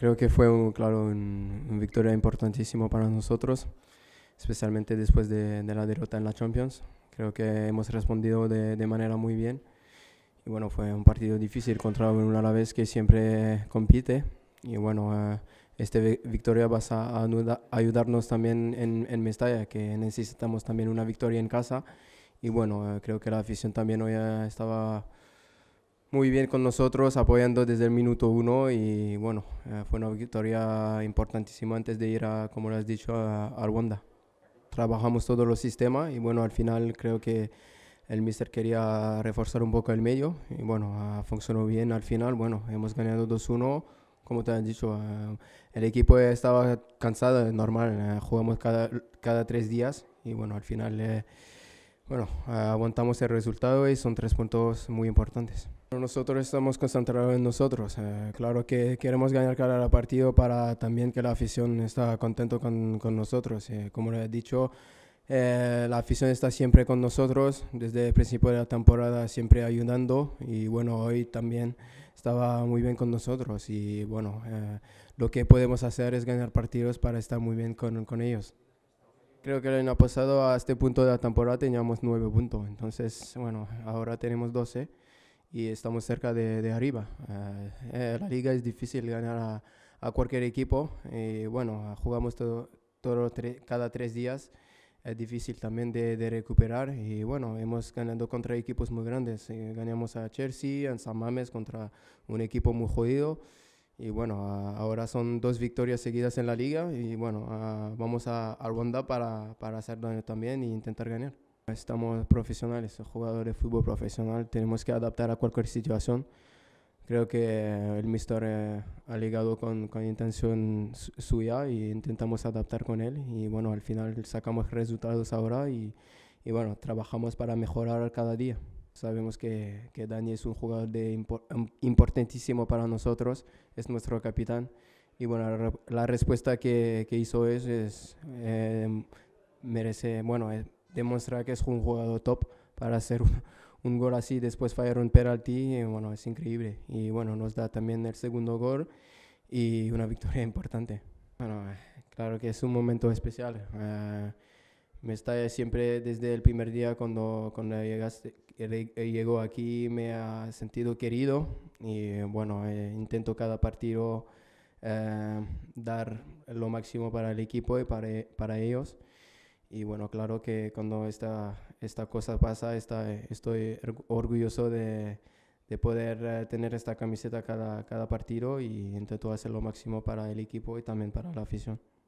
Creo que fue, un, claro, una un victoria importantísima para nosotros, especialmente después de, la derrota en la Champions. Creo que hemos respondido de, manera muy bien. Y bueno, fue un partido difícil contra un Alavés que siempre compite. Y bueno, eh, este esta victoria va a ayudarnos también en, Mestalla, que necesitamos también una victoria en casa. Y bueno, eh, creo que la afición también hoy eh, estaba muy bien con nosotros, apoyando desde el minuto uno y bueno, eh, fue una victoria importantísima antes de ir, a, como lo has dicho, a, Rwanda. Trabajamos todos los sistemas y bueno, al final creo que el mister quería reforzar un poco el medio y bueno, ah, funcionó bien al final, bueno, hemos ganado 2-1. Como te han dicho, eh, el equipo estaba cansado, es normal, eh, jugamos cada, cada tres días y bueno, al final, bueno, ah, aguantamos el resultado y son tres puntos muy importantes. Nosotros estamos concentrados en nosotros. Eh, claro que queremos ganar cada partido para también que la afición está contento con, con nosotros. Eh, como le he dicho, eh, la afición está siempre con nosotros, desde el principio de la temporada siempre ayudando y bueno, hoy también estaba muy bien con nosotros y bueno, lo que podemos hacer es ganar partidos para estar muy bien con, con ellos. Creo que el año pasado a este punto de la temporada teníamos nueve puntos, entonces bueno, ahora tenemos 12 y estamos cerca de, de arriba. Ah, en eh, la liga es difícil ganar a, a cualquier equipo. Y eh, bueno, ah, jugamos todo, cada tres días. Es difícil también de, de, recuperar. Y bueno, hemos ganado contra equipos muy grandes. Eh, ganamos a Chelsea, a San Mames, contra un equipo muy jodido. Y bueno, ah, ahora son dos victorias seguidas en la liga. Y bueno, vamos a, a para, para hacer daño también e intentar ganar. Estamos profesionales, jugadores de fútbol profesional, tenemos que adaptar a cualquier situación. Creo que el mister eh, ha ligado con, con intención suya y intentamos adaptar con él. Y bueno, al final sacamos resultados ahora y, y bueno, trabajamos para mejorar cada día. Sabemos que, que Dani es un jugador de importantísimo para nosotros, es nuestro capitán. Y bueno, la, respuesta que, que, hizo es, es eh, merece, bueno, eh, Demostrar que es un jugador top para hacer un, gol así, después fallar un penalti, bueno, es increíble. Y bueno, nos da también el segundo gol y una victoria importante. Bueno, claro que es un momento especial. Ah, me está siempre desde el primer día cuando, cuando llegaste, llegó aquí, me ha sentido querido y bueno, eh, intento cada partido eh, dar lo máximo para el equipo y para, para ellos. Y bueno, claro que cuando esta, esta cosa pasa, eh, estoy orgulloso de, de poder eh, tener esta camiseta cada, cada partido y intento hacer lo máximo para el equipo y también para la afición.